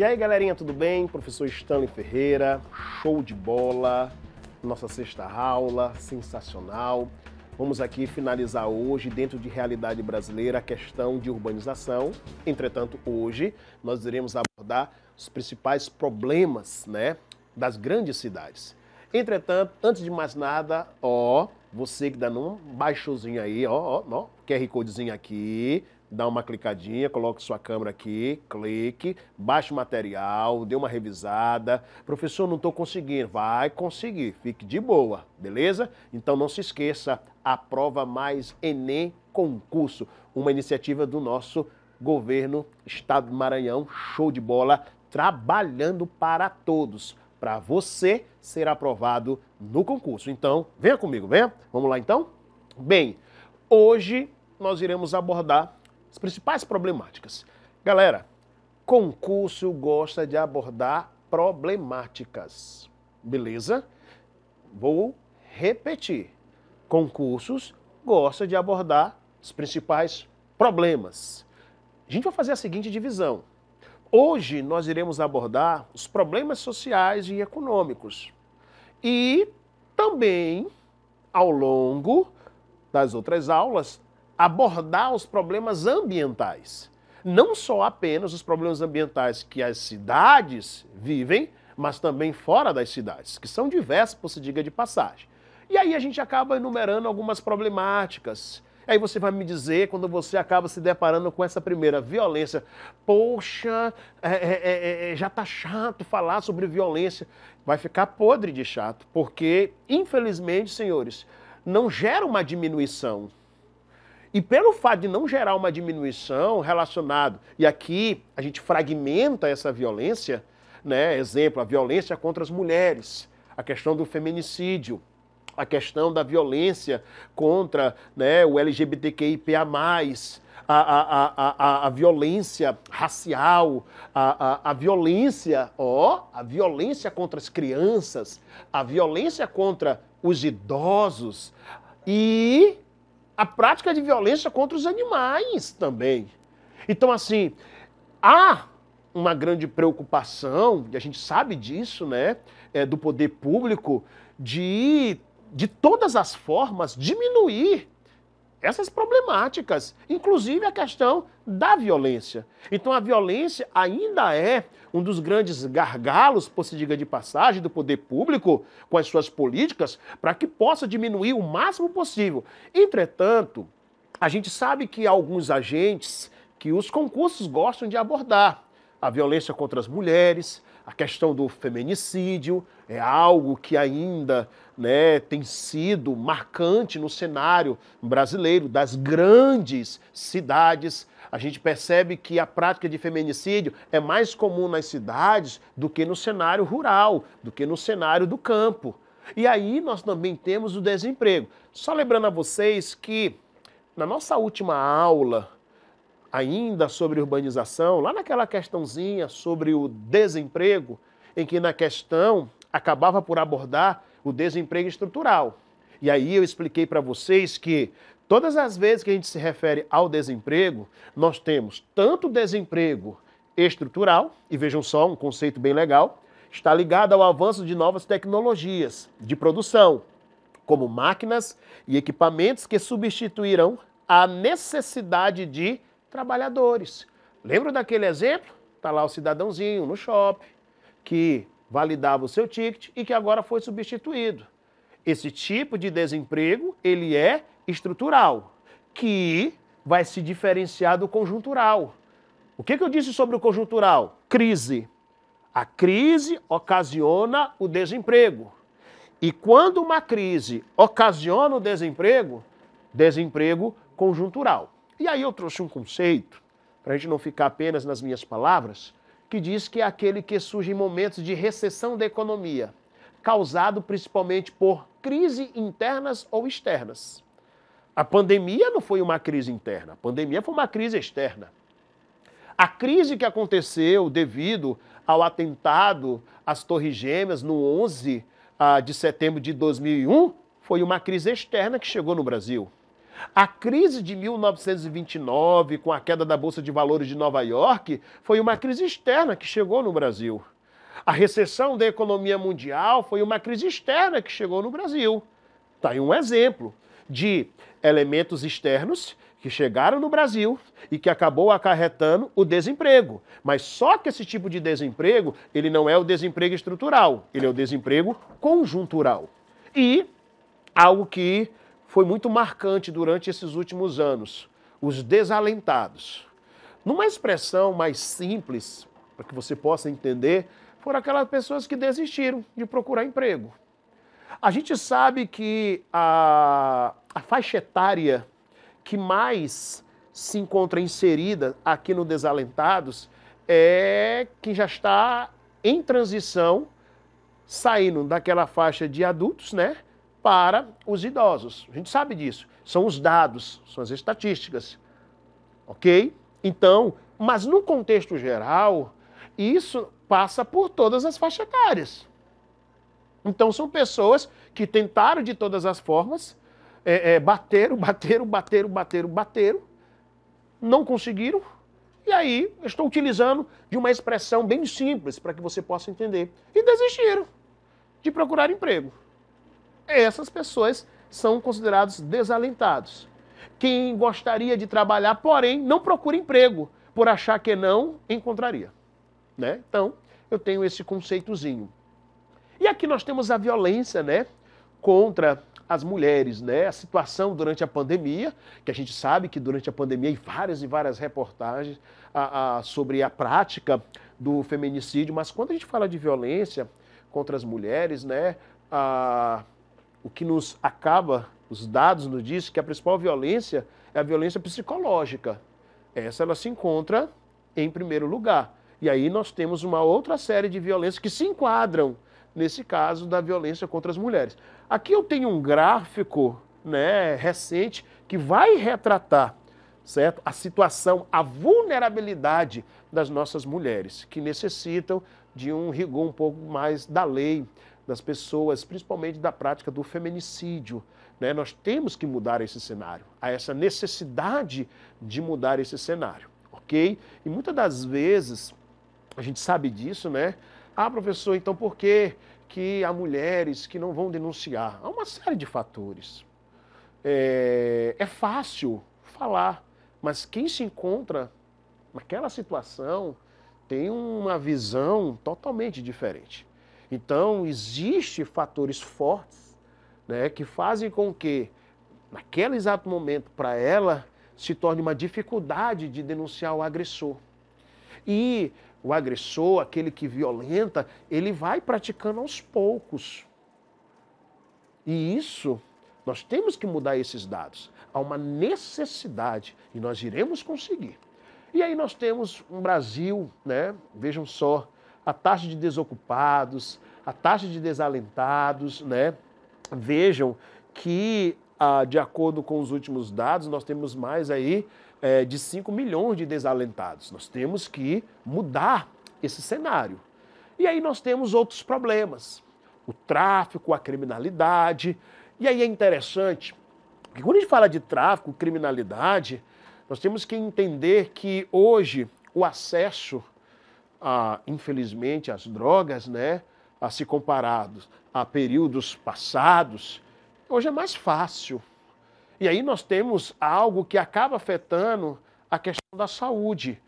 E aí, galerinha, tudo bem? Professor Stanley Ferreira, show de bola, nossa sexta aula, sensacional. Vamos aqui finalizar hoje, dentro de realidade brasileira, a questão de urbanização. Entretanto, hoje nós iremos abordar os principais problemas né, das grandes cidades. Entretanto, antes de mais nada, ó, você que dá tá um baixozinho aí, ó, ó, ó, QR Codezinho aqui, dá uma clicadinha, coloque sua câmera aqui, clique, baixe o material, dê uma revisada. Professor, não estou conseguindo. Vai conseguir, fique de boa, beleza? Então não se esqueça, a prova mais Enem Concurso, uma iniciativa do nosso governo, Estado do Maranhão, show de bola, trabalhando para todos. Para você ser aprovado no concurso. Então, venha comigo, venha. Vamos lá então? Bem, hoje nós iremos abordar as principais problemáticas. Galera, concurso gosta de abordar problemáticas, beleza? Vou repetir. Concursos gosta de abordar os principais problemas. A gente vai fazer a seguinte divisão. Hoje nós iremos abordar os problemas sociais e econômicos. E também, ao longo das outras aulas, abordar os problemas ambientais. Não só apenas os problemas ambientais que as cidades vivem, mas também fora das cidades, que são diversos, por se diga de passagem. E aí a gente acaba enumerando algumas problemáticas. Aí você vai me dizer, quando você acaba se deparando com essa primeira violência, poxa, é, é, é, já tá chato falar sobre violência. Vai ficar podre de chato, porque, infelizmente, senhores, não gera uma diminuição e pelo fato de não gerar uma diminuição relacionado, e aqui a gente fragmenta essa violência, né? Exemplo, a violência contra as mulheres, a questão do feminicídio, a questão da violência contra né, o LGBTQIPA+, a, a, a, a, violência racial, a, violência, ó, a violência contra as crianças, a violência contra os idosos e a prática de violência contra os animais também. Então, assim, há uma grande preocupação, e a gente sabe disso, né, é, do poder público, de, de todas as formas diminuir essas problemáticas, inclusive a questão da violência. Então, a violência ainda é um dos grandes gargalos, por se diga de passagem, do poder público com as suas políticas para que possa diminuir o máximo possível. Entretanto, a gente sabe que há alguns agentes que os concursos gostam de abordar a violência contra as mulheres, a questão do feminicídio é algo que ainda né, tem sido marcante no cenário brasileiro das grandes cidades. A gente percebe que a prática de feminicídio é mais comum nas cidades do que no cenário rural, do que no cenário do campo. E aí nós também temos o desemprego. Só lembrando a vocês que na nossa última aula ainda sobre urbanização, lá naquela questãozinha sobre o desemprego, em que na questão acabava por abordar o desemprego estrutural. E aí eu expliquei para vocês que todas as vezes que a gente se refere ao desemprego, nós temos tanto desemprego estrutural, e vejam só, um conceito bem legal, está ligado ao avanço de novas tecnologias de produção, como máquinas e equipamentos que substituirão a necessidade de trabalhadores. Lembra daquele exemplo? Está lá o cidadãozinho no shopping, que validava o seu ticket e que agora foi substituído. Esse tipo de desemprego, ele é estrutural, que vai se diferenciar do conjuntural. O que, que eu disse sobre o conjuntural? Crise. A crise ocasiona o desemprego. E quando uma crise ocasiona o desemprego, desemprego conjuntural. E aí eu trouxe um conceito, para a gente não ficar apenas nas minhas palavras, que diz que é aquele que surge em momentos de recessão da economia, causado principalmente por crises internas ou externas. A pandemia não foi uma crise interna, a pandemia foi uma crise externa. A crise que aconteceu devido ao atentado às Torres Gêmeas no 11 ah, de setembro de 2001 foi uma crise externa que chegou no Brasil. A crise de 1929, com a queda da Bolsa de Valores de Nova York, foi uma crise externa que chegou no Brasil. A recessão da economia mundial foi uma crise externa que chegou no Brasil. Está aí um exemplo de elementos externos que chegaram no Brasil e que acabou acarretando o desemprego. Mas só que esse tipo de desemprego, ele não é o desemprego estrutural, ele é o desemprego conjuntural. E algo que foi muito marcante durante esses últimos anos: os desalentados. Numa expressão mais simples, para que você possa entender, foram aquelas pessoas que desistiram de procurar emprego. A gente sabe que a, a faixa etária que mais se encontra inserida aqui no Desalentados é quem já está em transição, saindo daquela faixa de adultos, né? para os idosos. A gente sabe disso. São os dados, são as estatísticas. Ok? Então, mas no contexto geral, isso passa por todas as faixas etárias. Então, são pessoas que tentaram de todas as formas, é, é, bateram, bateram, bateram, bateram, bateram, não conseguiram. E aí, estou utilizando de uma expressão bem simples para que você possa entender. E desistiram de procurar emprego essas pessoas são considerados desalentados. Quem gostaria de trabalhar, porém, não procura emprego, por achar que não encontraria. Né? Então, eu tenho esse conceitozinho. E aqui nós temos a violência né, contra as mulheres, né? A situação durante a pandemia, que a gente sabe que durante a pandemia, e várias e várias reportagens a, a, sobre a prática do feminicídio, mas quando a gente fala de violência contra as mulheres, né? A, o que nos acaba, os dados nos dizem que a principal violência é a violência psicológica. Essa ela se encontra em primeiro lugar. E aí nós temos uma outra série de violências que se enquadram nesse caso da violência contra as mulheres. Aqui eu tenho um gráfico, né, recente que vai retratar, certo? A situação, a vulnerabilidade das nossas mulheres que necessitam de um rigor um pouco mais da lei, das pessoas, principalmente da prática do feminicídio. Né? Nós temos que mudar esse cenário, há essa necessidade de mudar esse cenário, ok? E muitas das vezes, a gente sabe disso, né? Ah, professor, então por que, que há mulheres que não vão denunciar? Há uma série de fatores. É, é fácil falar, mas quem se encontra naquela situação tem uma visão totalmente diferente. Então, existem fatores fortes né, que fazem com que, naquele exato momento, para ela, se torne uma dificuldade de denunciar o agressor. E o agressor, aquele que violenta, ele vai praticando aos poucos. E isso, nós temos que mudar esses dados. Há uma necessidade e nós iremos conseguir. E aí nós temos um Brasil, né? Vejam só, a taxa de desocupados, a taxa de desalentados, né? Vejam que, ah, de acordo com os últimos dados, nós temos mais aí é, de 5 milhões de desalentados. Nós temos que mudar esse cenário. E aí nós temos outros problemas: o tráfico, a criminalidade. E aí é interessante que quando a gente fala de tráfico, criminalidade, nós temos que entender que hoje o acesso a, infelizmente, as drogas, né? A se comparados a períodos passados, hoje é mais fácil. E aí nós temos algo que acaba afetando a questão da saúde.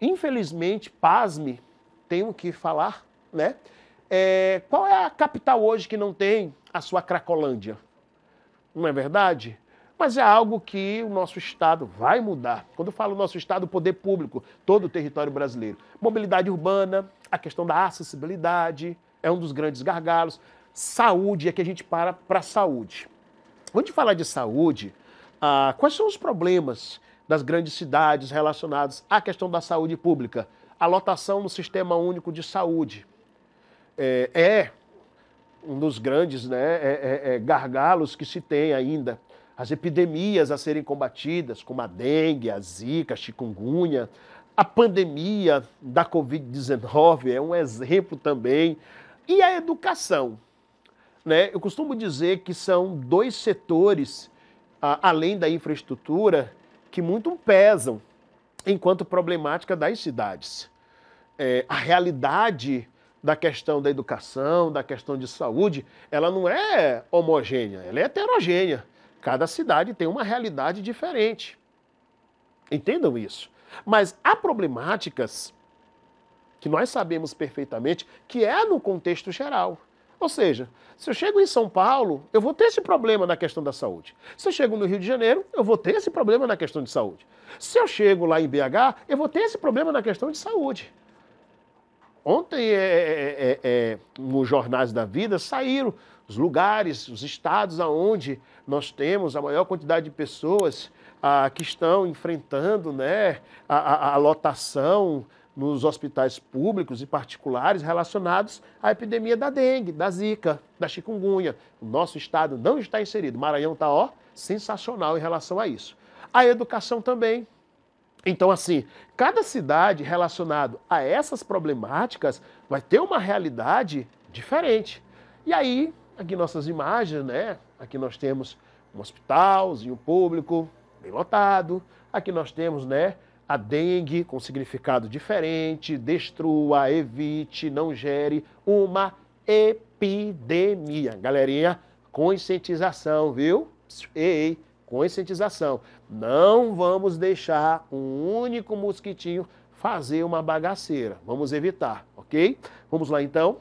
Infelizmente, pasme, tenho que falar, né? É, qual é a capital hoje que não tem a sua Cracolândia? Não é verdade? mas é algo que o nosso Estado vai mudar. Quando eu falo nosso Estado, o poder público, todo o território brasileiro. Mobilidade urbana, a questão da acessibilidade é um dos grandes gargalos. Saúde, é que a gente para para saúde. Quando de falar de saúde, ah, quais são os problemas das grandes cidades relacionados à questão da saúde pública? A lotação no Sistema Único de Saúde é, é um dos grandes né, é, é, é gargalos que se tem ainda as epidemias a serem combatidas, como a dengue, a zika, a chikungunya. A pandemia da Covid-19 é um exemplo também. E a educação. Né? Eu costumo dizer que são dois setores, além da infraestrutura, que muito pesam enquanto problemática das cidades. É, a realidade da questão da educação, da questão de saúde, ela não é homogênea, ela é heterogênea. Cada cidade tem uma realidade diferente. Entendam isso. Mas há problemáticas que nós sabemos perfeitamente que é no contexto geral. Ou seja, se eu chego em São Paulo, eu vou ter esse problema na questão da saúde. Se eu chego no Rio de Janeiro, eu vou ter esse problema na questão de saúde. Se eu chego lá em BH, eu vou ter esse problema na questão de saúde. Ontem, é é, é, é, é, nos jornais da vida, saíram os lugares, os estados aonde nós temos a maior quantidade de pessoas a ah, que estão enfrentando né, a, a, a lotação nos hospitais públicos e particulares relacionados à epidemia da dengue, da zika, da chikungunya. O nosso estado não está inserido. Maranhão está, ó, sensacional em relação a isso. A educação também, então, assim, cada cidade relacionado a essas problemáticas vai ter uma realidade diferente. E aí, aqui nossas imagens, né? Aqui nós temos um hospitalzinho público, bem lotado. Aqui nós temos, né? A dengue com significado diferente, destrua, evite, não gere uma epidemia. Galerinha, conscientização, viu? Ei, conscientização. Não vamos deixar um único mosquitinho fazer uma bagaceira. Vamos evitar, ok? Vamos lá então.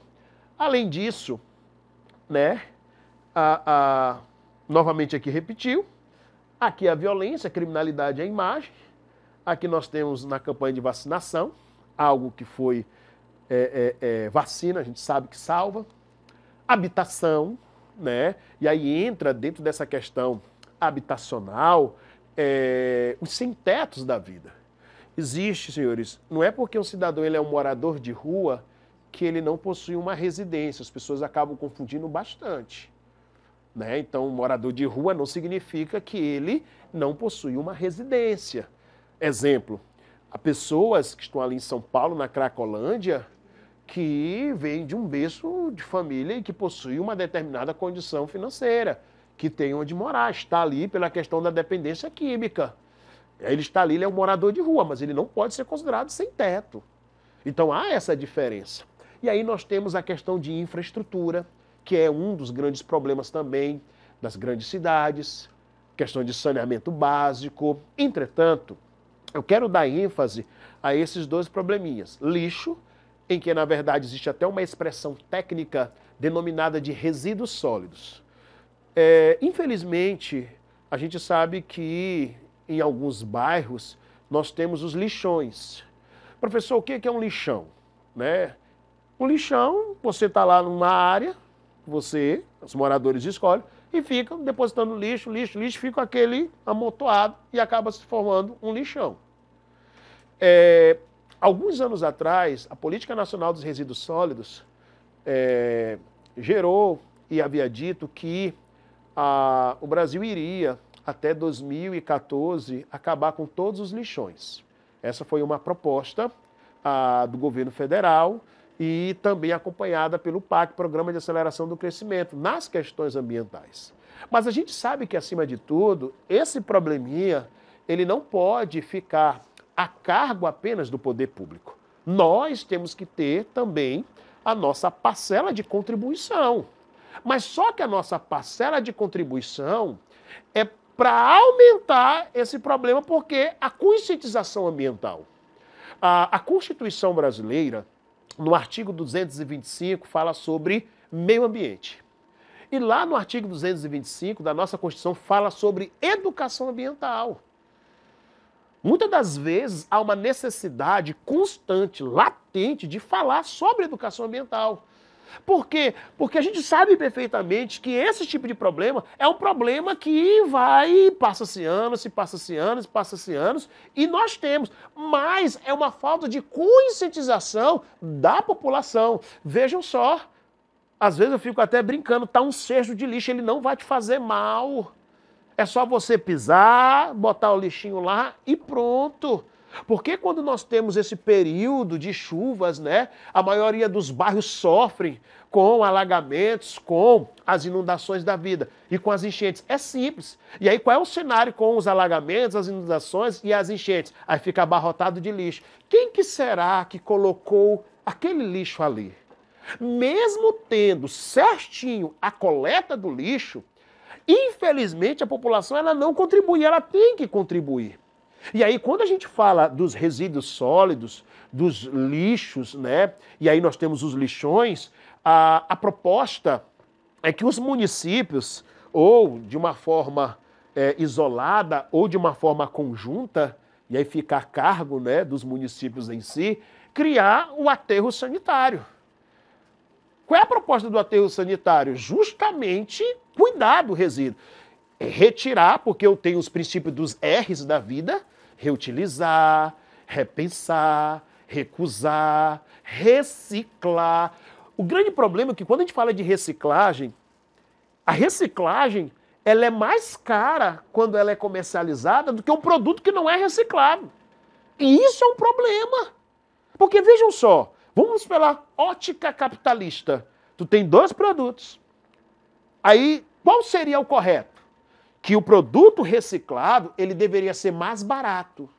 Além disso, né? A, a, novamente aqui repetiu. Aqui a violência, a criminalidade, é a imagem. Aqui nós temos na campanha de vacinação algo que foi é, é, é, vacina, a gente sabe que salva. Habitação, né? E aí entra dentro dessa questão habitacional, é, os sem-tetos da vida. Existe, senhores, não é porque um cidadão ele é um morador de rua que ele não possui uma residência. As pessoas acabam confundindo bastante. Né? Então, morador de rua não significa que ele não possui uma residência. Exemplo, há pessoas que estão ali em São Paulo, na Cracolândia, que vêm de um berço de família e que possui uma determinada condição financeira que tem onde morar, está ali pela questão da dependência química. Ele está ali, ele é um morador de rua, mas ele não pode ser considerado sem teto. Então há essa diferença. E aí nós temos a questão de infraestrutura, que é um dos grandes problemas também das grandes cidades, questão de saneamento básico. Entretanto, eu quero dar ênfase a esses dois probleminhas: lixo, em que na verdade existe até uma expressão técnica denominada de resíduos sólidos. É, infelizmente, a gente sabe que em alguns bairros nós temos os lixões. Professor, o que é, é um lixão? Né? Um lixão, você está lá numa área, você, os moradores escolhem, e ficam depositando lixo, lixo, lixo, fica aquele amontoado e acaba se formando um lixão. É, alguns anos atrás, a Política Nacional dos Resíduos Sólidos é, gerou e havia dito que a, o Brasil iria, até 2014, acabar com todos os lixões. Essa foi uma proposta a, do governo federal e também acompanhada pelo PAC, Programa de Aceleração do Crescimento, nas questões ambientais. Mas a gente sabe que, acima de tudo, esse probleminha ele não pode ficar a cargo apenas do poder público. Nós temos que ter também a nossa parcela de contribuição. Mas só que a nossa parcela de contribuição é para aumentar esse problema, porque a conscientização ambiental. A, a Constituição brasileira, no artigo 225, fala sobre meio ambiente. E lá no artigo 225 da nossa Constituição fala sobre educação ambiental. Muitas das vezes há uma necessidade constante, latente, de falar sobre educação ambiental. Por quê? Porque a gente sabe perfeitamente que esse tipo de problema é um problema que vai, passa-se anos, se passa-se anos, passa-se anos, e nós temos. Mas é uma falta de conscientização da população. Vejam só, às vezes eu fico até brincando, tá um cesto de lixo, ele não vai te fazer mal. É só você pisar, botar o lixinho lá e pronto. Porque quando nós temos esse período de chuvas, né, a maioria dos bairros sofrem com alagamentos, com as inundações da vida e com as enchentes. É simples. E aí qual é o cenário com os alagamentos, as inundações e as enchentes? Aí fica abarrotado de lixo. Quem que será que colocou aquele lixo ali? Mesmo tendo certinho a coleta do lixo, infelizmente a população ela não contribui, ela tem que contribuir. E aí, quando a gente fala dos resíduos sólidos, dos lixos, né? E aí nós temos os lixões, a, a proposta é que os municípios, ou de uma forma é, isolada, ou de uma forma conjunta, e aí fica a cargo né, dos municípios em si, criar o aterro sanitário. Qual é a proposta do aterro sanitário? Justamente cuidar do resíduo retirar, porque eu tenho os princípios dos R's da vida, reutilizar, repensar, recusar, reciclar. O grande problema é que quando a gente fala de reciclagem, a reciclagem ela é mais cara quando ela é comercializada do que um produto que não é reciclado. E isso é um problema. Porque vejam só, vamos pela ótica capitalista. Tu tem dois produtos. Aí, qual seria o correto? que o produto reciclado ele deveria ser mais barato.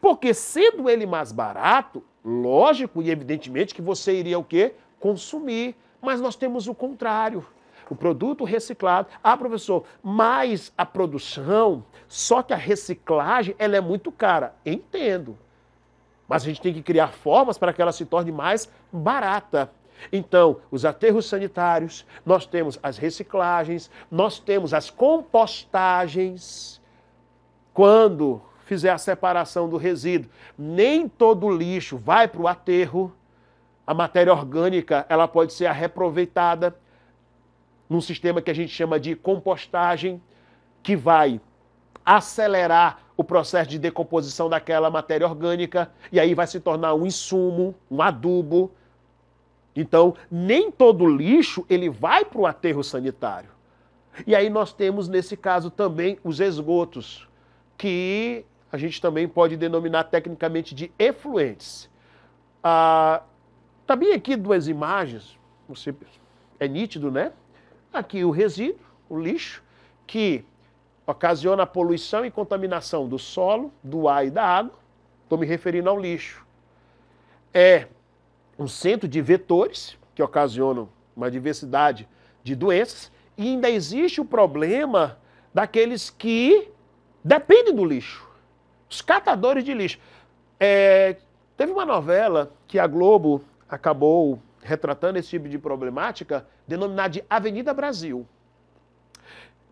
Porque sendo ele mais barato, lógico e evidentemente que você iria o quê? Consumir. Mas nós temos o contrário. O produto reciclado. Ah, professor, mais a produção, só que a reciclagem, ela é muito cara. Entendo. Mas a gente tem que criar formas para que ela se torne mais barata. Então, os aterros sanitários, nós temos as reciclagens, nós temos as compostagens. Quando fizer a separação do resíduo, nem todo lixo vai para o aterro. A matéria orgânica, ela pode ser reaproveitada num sistema que a gente chama de compostagem, que vai acelerar o processo de decomposição daquela matéria orgânica e aí vai se tornar um insumo, um adubo então, nem todo lixo ele vai para o aterro sanitário. E aí nós temos nesse caso também os esgotos, que a gente também pode denominar tecnicamente de efluentes. Ah, tá bem aqui duas imagens, você é nítido, né? Aqui o resíduo, o lixo, que ocasiona a poluição e contaminação do solo, do ar e da água. Estou me referindo ao lixo. É um centro de vetores que ocasionam uma diversidade de doenças e ainda existe o problema daqueles que dependem do lixo, os catadores de lixo. É, teve uma novela que a Globo acabou retratando esse tipo de problemática, denominada de Avenida Brasil.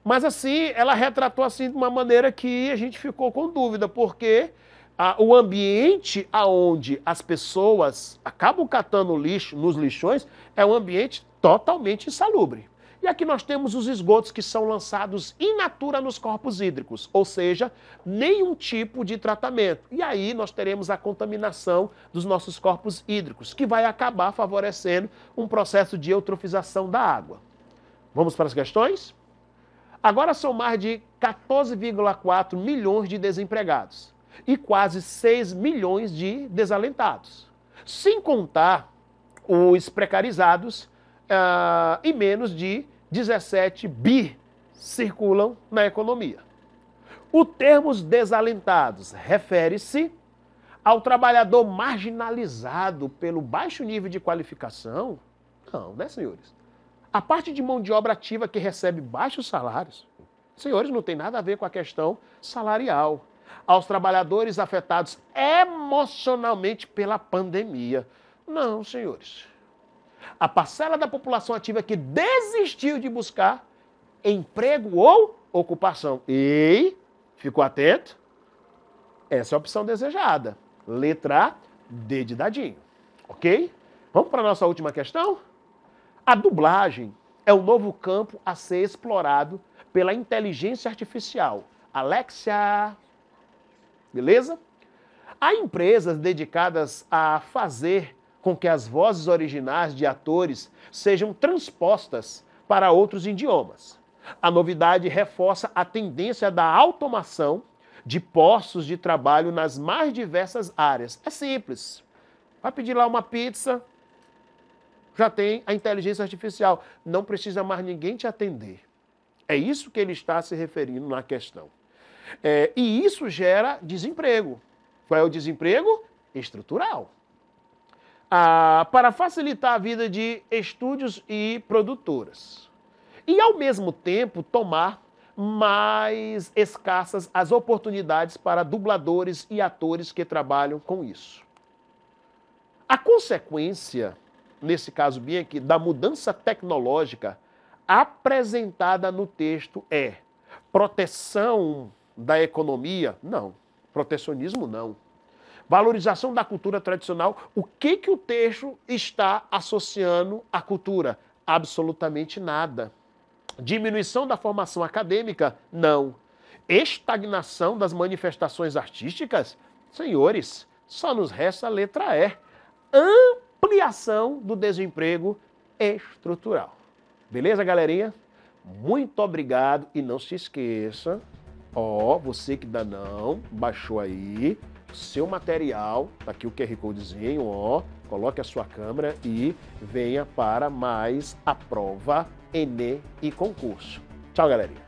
Mas assim, ela retratou assim de uma maneira que a gente ficou com dúvida, porque a, o ambiente aonde as pessoas acabam catando lixo nos lixões é um ambiente totalmente insalubre. E aqui nós temos os esgotos que são lançados in natura nos corpos hídricos, ou seja, nenhum tipo de tratamento. E aí nós teremos a contaminação dos nossos corpos hídricos, que vai acabar favorecendo um processo de eutrofização da água. Vamos para as questões? Agora são mais de 14,4 milhões de desempregados e quase 6 milhões de desalentados, sem contar os precarizados uh, e menos de 17 bi circulam na economia. O termo desalentados refere-se ao trabalhador marginalizado pelo baixo nível de qualificação? Não, né, senhores? A parte de mão de obra ativa que recebe baixos salários, senhores, não tem nada a ver com a questão salarial aos trabalhadores afetados emocionalmente pela pandemia. Não, senhores. A parcela da população ativa que desistiu de buscar emprego ou ocupação. E, ficou atento? Essa é a opção desejada. Letra A, D de dadinho. Ok? Vamos para a nossa última questão? A dublagem é um novo campo a ser explorado pela inteligência artificial. Alexia beleza? Há empresas dedicadas a fazer com que as vozes originais de atores sejam transpostas para outros idiomas. A novidade reforça a tendência da automação de postos de trabalho nas mais diversas áreas. É simples. Vai pedir lá uma pizza, já tem a inteligência artificial. Não precisa mais ninguém te atender. É isso que ele está se referindo na questão. É, e isso gera desemprego. Qual é o desemprego? Estrutural. Ah, para facilitar a vida de estúdios e produtoras. E, ao mesmo tempo, tomar mais escassas as oportunidades para dubladores e atores que trabalham com isso. A consequência, nesse caso bem aqui, da mudança tecnológica apresentada no texto é proteção da economia? Não. Protecionismo, não. Valorização da cultura tradicional, o que, que o texto está associando à cultura? Absolutamente nada. Diminuição da formação acadêmica? Não. Estagnação das manifestações artísticas? Senhores, só nos resta a letra E. Ampliação do desemprego estrutural. Beleza, galerinha? Muito obrigado e não se esqueça Ó, você que dá não, baixou aí, seu material, tá aqui o QR Codezinho, ó, coloque a sua câmera e venha para mais a prova, ENE e concurso. Tchau, galerinha.